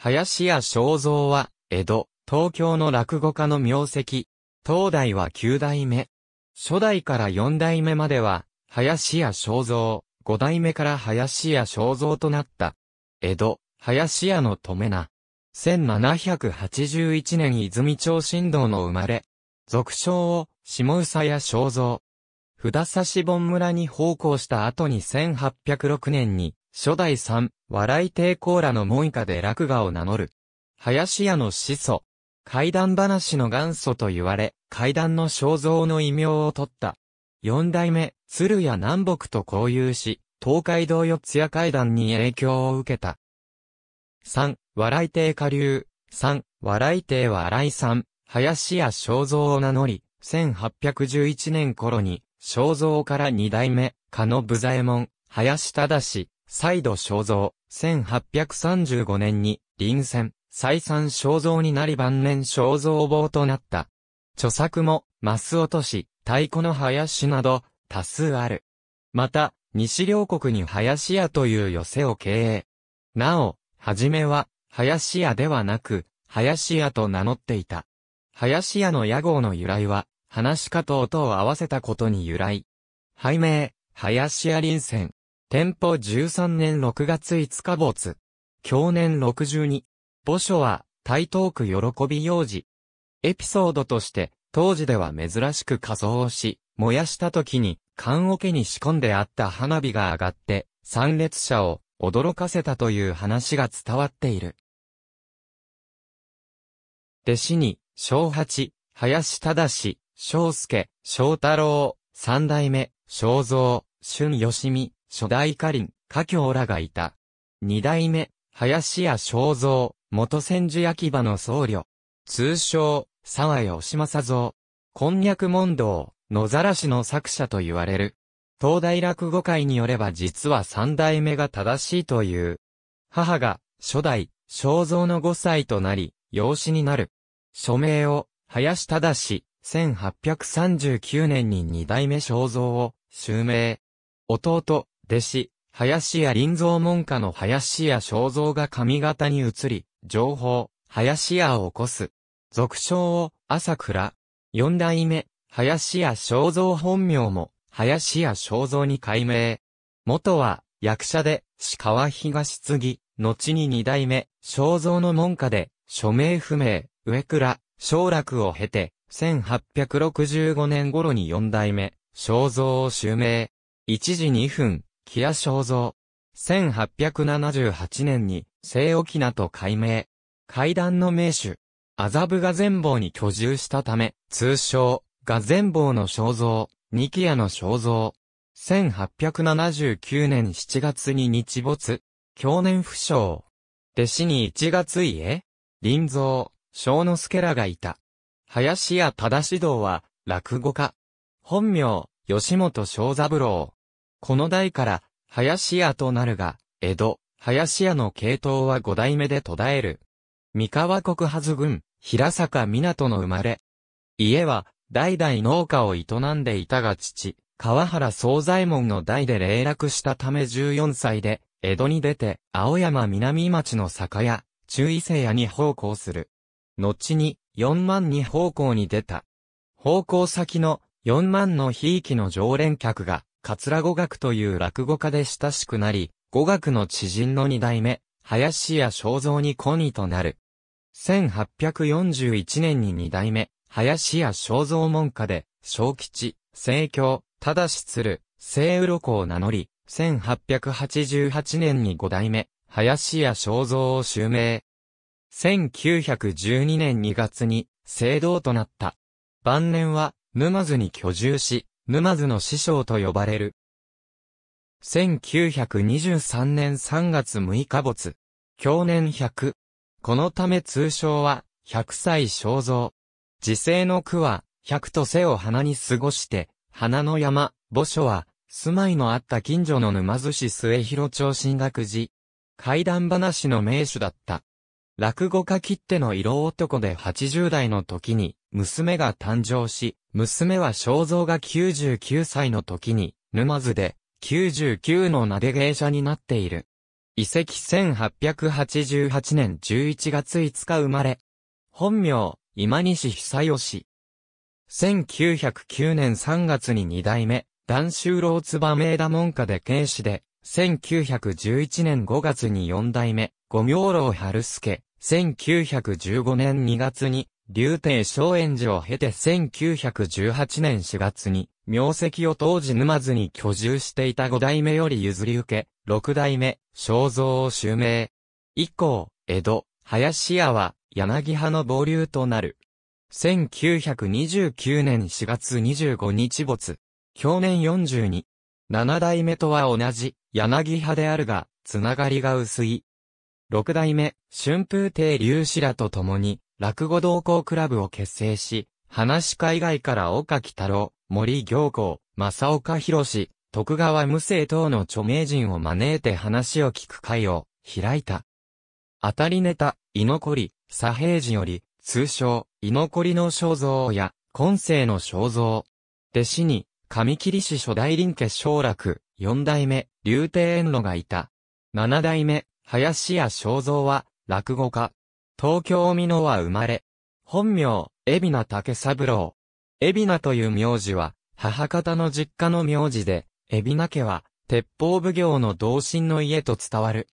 林家正蔵は、江戸、東京の落語家の名跡。東大は九代目。初代から四代目までは、林家正蔵、五代目から林家正蔵となった。江戸、林家の止めな。1781年泉町新道の生まれ。俗称を、下宇佐屋正蔵。札差し本村に奉公した後に1806年に、初代三、笑い帝ーラの門下で落画を名乗る。林家の始祖。怪談話の元祖と言われ、怪談の肖像の異名を取った。四代目、鶴屋南北と交友し、東海道四谷怪談に影響を受けた。三、笑い帝下流。三、笑い帝笑いさん、林家肖像を名乗り、1811年頃に、肖像から二代目、加野武左衛門、林忠、再度肖像、1835年に、臨戦、再三肖像になり晩年肖像坊となった。著作も、マス落とし、太鼓の林など、多数ある。また、西両国に林屋という寄せを経営。なお、はじめは、林屋ではなく、林屋と名乗っていた。林屋の屋号の由来は、話し方と音を合わせたことに由来。拝名、林屋臨戦。天保13年6月5日没。去年62。墓所は、台東区喜び幼児。エピソードとして、当時では珍しく仮装をし、燃やした時に、缶桶に仕込んであった花火が上がって、参列者を驚かせたという話が伝わっている。弟子に、小八、林忠、小助、小太郎、三代目、小蔵、春吉美、初代カリン、カキョーらがいた。二代目、林家正蔵、元千住焼き場の僧侶。通称、沢押正蔵。こんにゃく問答、野ざらしの作者と言われる。東大落語会によれば実は三代目が正しいという。母が、初代、正蔵の五歳となり、養子になる。署名を、林正、1839年に二代目正蔵を、襲名。弟、弟子、林家林蔵門下の林家正蔵が上方に移り、情報、林家を起こす。俗称を、朝倉。四代目、林家正蔵本名も、林家正蔵に改名。元は、役者で、鹿は東継後に二代目、正蔵の門下で、署名不明、上倉、省楽を経て、1865年頃に四代目、正蔵を襲名。一時二分、木屋正造。1878年に、西沖名と改名。階段の名手。麻布が全坊に居住したため、通称、が全坊の肖像、ニキヤの肖像。1879年7月に日没。去年不詳。弟子に1月家林蔵、正之助らがいた。林家忠志堂は、落語家。本名、吉本正三郎。この代から、林家となるが、江戸、林家の系統は五代目で途絶える。三河国はず郡、平坂港の生まれ。家は、代々農家を営んでいたが父、川原総左衛門の代で霊落したため14歳で、江戸に出て、青山南町の酒屋、中伊勢屋に奉公する。後に、四万に奉公に出た。奉公先の、四万のひいきの常連客が、桂語学という落語家で親しくなり、語学の知人の二代目、林家正蔵にコニとなる。1841年に二代目、林家正蔵門下で、小吉、正教、正し鶴、聖鱗を名乗り、1888年に五代目、林家正蔵を襲名。1912年2月に、聖堂となった。晩年は、沼津に居住し、沼津の師匠と呼ばれる。1923年3月6日没。去年100。このため通称は、100歳肖像。時世の句は、100と背を花に過ごして、花の山、墓所は、住まいのあった近所の沼津市末広町進学寺。怪談話の名手だった。落語家きっての色男で80代の時に、娘が誕生し、娘は肖像が99歳の時に、沼津で、99の撫で芸者になっている。遺跡1888年11月5日生まれ。本名、今西久義。1909年3月に二代目、男州郎つば燕だ門下で慶子で、1911年5月に四代目、五明郎春助、1915年2月に、竜亭荘園寺を経て1918年4月に、名跡を当時沼津に居住していた五代目より譲り受け、六代目、肖像を襲名。以降、江戸、林屋は、柳派の傍流となる。1929年4月25日没。去年42。七代目とは同じ、柳派であるが、つながりが薄い。六代目、春風亭隆氏らと共に、落語同好クラブを結成し、話し海外から岡木太郎、森行幸、正岡博士、徳川無生等の著名人を招いて話を聞く会を開いた。当たりネタ、居残り、左平寺より、通称、居残りの肖像や、今世の肖像。弟子に、神切氏初代林家昇楽、四代目、竜亭遠路がいた。七代目、林家正蔵は、落語家。東京美濃は生まれ。本名、海老名武三郎。海老名という名字は、母方の実家の名字で、海老名家は、鉄砲奉行の同心の家と伝わる。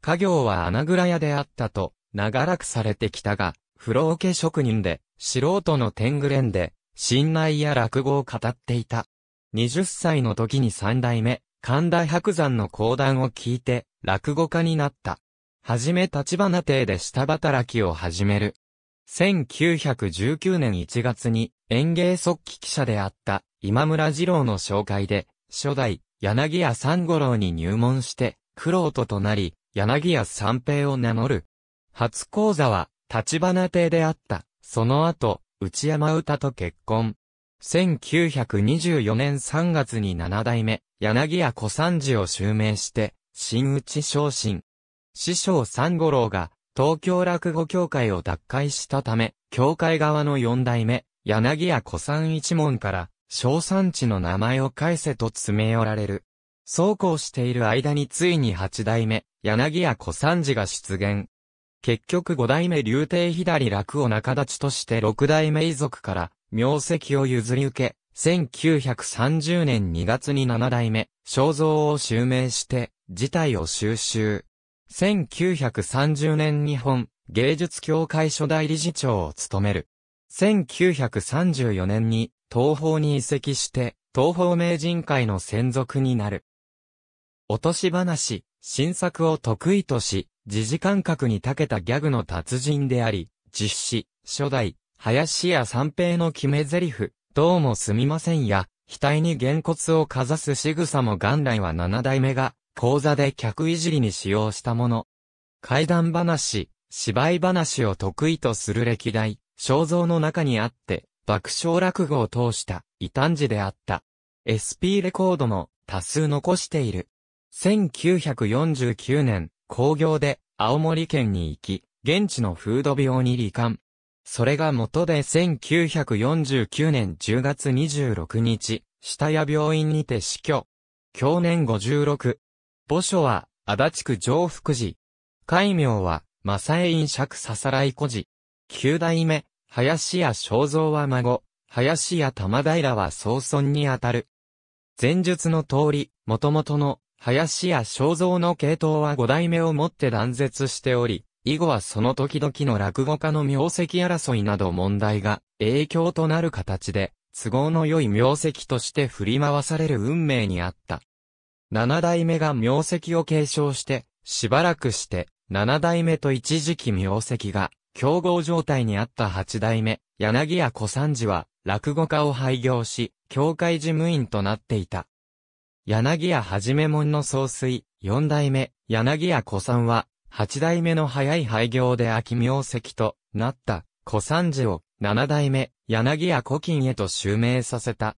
家業は穴蔵屋であったと、長らくされてきたが、風呂桶職人で、素人の天狗連で、信頼や落語を語っていた。20歳の時に三代目、神田伯山の講談を聞いて、落語家になった。はじめ立花邸で下働きを始める。1919年1月に演芸即帰記者であった今村二郎の紹介で、初代柳屋三五郎に入門して、苦労ととなり、柳屋三平を名乗る。初講座は、立花邸であった。その後、内山歌と結婚。1924年3月に七代目、柳屋小三治を襲名して、新内昇進。師匠三五郎が、東京落語協会を脱会したため、協会側の四代目、柳屋古参一門から、小三地の名前を返せと詰め寄られる。そうこうしている間についに八代目、柳屋古参寺が出現。結局五代目竜帝左落を仲立ちとして六代目遺族から、名跡を譲り受け、1930年2月に7代目、肖像を襲名して、事態を収集。1930年日本芸術協会初代理事長を務める。1934年に東方に移籍して、東方名人会の専属になる。落とし話、新作を得意とし、時事感覚に長けたギャグの達人であり、実施、初代、林家三平の決め台詞、どうもすみませんや、額に原骨をかざす仕草も元来は七代目が、講座で客いじりに使用したもの。怪談話、芝居話を得意とする歴代、肖像の中にあって、爆笑落語を通した異端児であった。SP レコードも多数残している。1949年、工業で青森県に行き、現地のフード病に罹患。それが元で1949年10月26日、下屋病院にて死去。去年56。墓所は、足立区上福寺。戒名は、正江院釈ささらい孤寺。九代目、林家正蔵は孫、林家玉平は曾孫にあたる。前述の通り、元々の、林家正蔵の系統は五代目をもって断絶しており、以後はその時々の落語家の名跡争いなど問題が影響となる形で、都合の良い名跡として振り回される運命にあった。七代目が名跡を継承して、しばらくして、七代目と一時期名跡が、競合状態にあった八代目、柳屋小三治は、落語家を廃業し、教会事務員となっていた。柳屋はじめ門の総帥、四代目、柳屋小三は、八代目の早い廃業で秋名石となった小三寺を七代目柳屋古今へと襲名させた。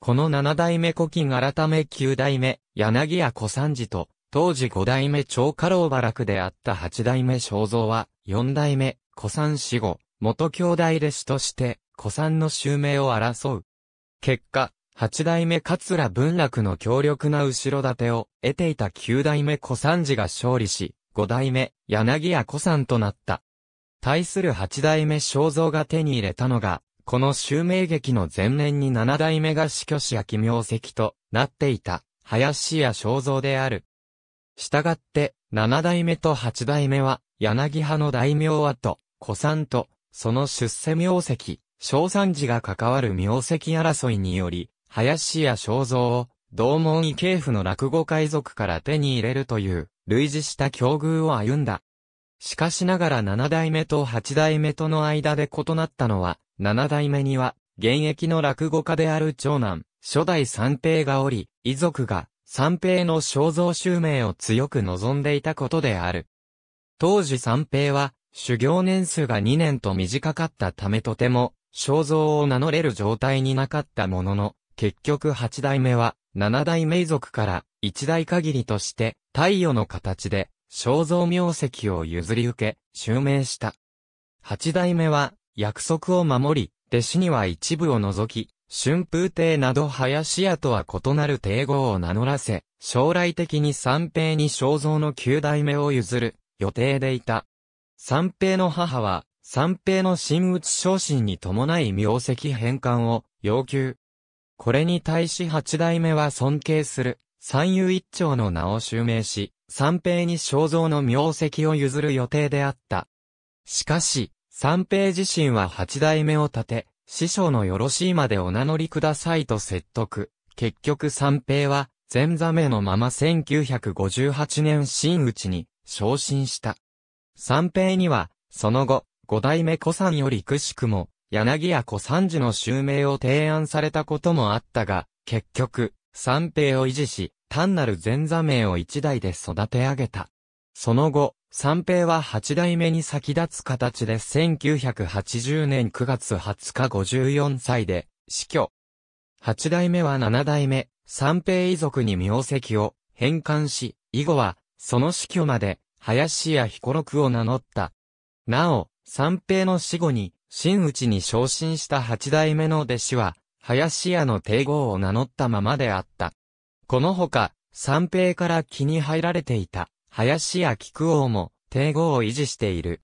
この七代目古今改め九代目柳屋小三寺と当時五代目長家老馬楽であった八代目正蔵は四代目小三死後元兄弟弟子として小三の襲名を争う。結果、八代目桂文楽の強力な後ろ盾を得ていた九代目小三寺が勝利し、五代目、柳家小さんとなった。対する八代目正蔵が手に入れたのが、この襲名劇の前年に七代目が死去し秋名跡となっていた、林家正蔵である。したがって、七代目と八代目は、柳派の大名跡、小古と、その出世名跡、小三寺が関わる名跡争いにより、林家正蔵を、同門異系譜の落語海賊から手に入れるという、類似した境遇を歩んだ。しかしながら七代目と八代目との間で異なったのは、七代目には、現役の落語家である長男、初代三平がおり、遺族が、三平の肖像襲名を強く望んでいたことである。当時三平は、修行年数が2年と短かったためとても、肖像を名乗れる状態になかったものの、結局8代目は、7代目遺族から、一代限りとして太陽の形で肖像名跡を譲り受け、襲名した。八代目は約束を守り、弟子には一部を除き、春風亭など林家とは異なる帝号を名乗らせ、将来的に三平に肖像の九代目を譲る予定でいた。三平の母は、三平の新内昇進に伴い名跡返還を要求。これに対し八代目は尊敬する三遊一丁の名を襲名し、三平に肖像の名跡を譲る予定であった。しかし、三平自身は八代目を立て、師匠のよろしいまでお名乗りくださいと説得。結局三平は、前座目のまま1958年真打ちに昇進した。三平には、その後、五代目古参よりくしくも、柳屋古参寺の襲名を提案されたこともあったが、結局、三平を維持し、単なる前座名を一代で育て上げた。その後、三平は八代目に先立つ形で1980年9月20日54歳で死去。八代目は七代目、三平遺族に名跡を返還し、以後は、その死去まで、林家彦六を名乗った。なお、三平の死後に、真打ちに昇進した八代目の弟子は、林屋の帝号を名乗ったままであった。このほか、三平から気に入られていた、林屋菊王も、帝号を維持している。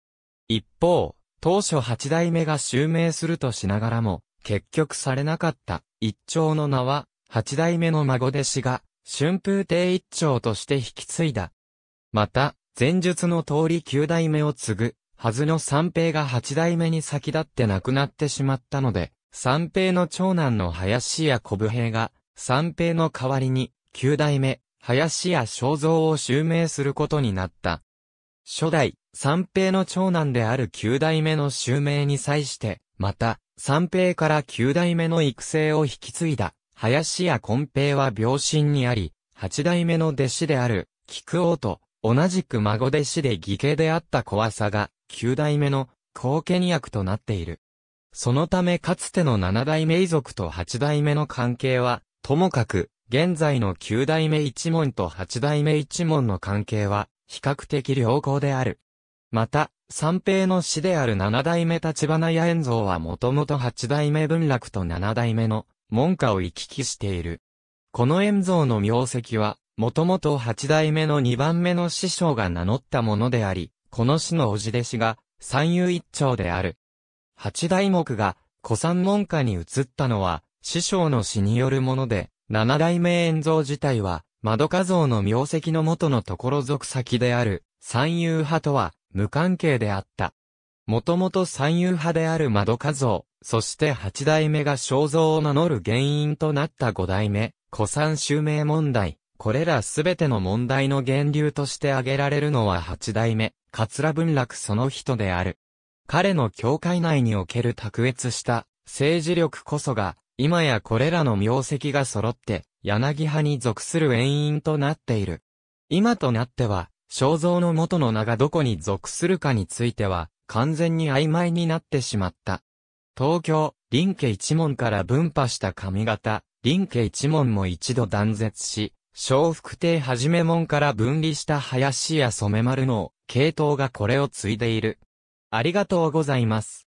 一方、当初八代目が襲名するとしながらも、結局されなかった、一丁の名は、八代目の孫弟子が、春風亭一丁として引き継いだ。また、前述の通り九代目を継ぐ、はずの三平が八代目に先立って亡くなってしまったので、三平の長男の林家小武平が、三平の代わりに、九代目、林家正蔵を襲名することになった。初代、三平の長男である九代目の襲名に際して、また、三平から九代目の育成を引き継いだ、林家金平は病身にあり、八代目の弟子である、菊王と、同じく孫弟子で義兄であった小さが、九代目の後見役となっている。そのためかつての七代目遺族と八代目の関係は、ともかく、現在の九代目一門と八代目一門の関係は、比較的良好である。また、三平の師である七代目立花屋円蔵はもともと八代目文楽と七代目の門下を行き来している。この円蔵の名跡は、もともと八代目の二番目の師匠が名乗ったものであり、この師のおじ弟子が三遊一丁である。八代目が古参門下に移ったのは、師匠の死によるもので、七代目円蔵自体は、窓家像の名跡の元のところ属先である、三遊派とは、無関係であった。もともと三遊派である窓家像、そして八代目が肖像を名乗る原因となった五代目、古参襲名問題。これらすべての問題の源流として挙げられるのは八代目、桂文楽その人である。彼の教会内における卓越した政治力こそが、今やこれらの名跡が揃って、柳派に属する縁因となっている。今となっては、肖像の元の名がどこに属するかについては、完全に曖昧になってしまった。東京、林家一門から分派した髪型、林家一門も一度断絶し、小福亭はじめ門から分離した林や染丸の系統がこれを継いでいる。ありがとうございます。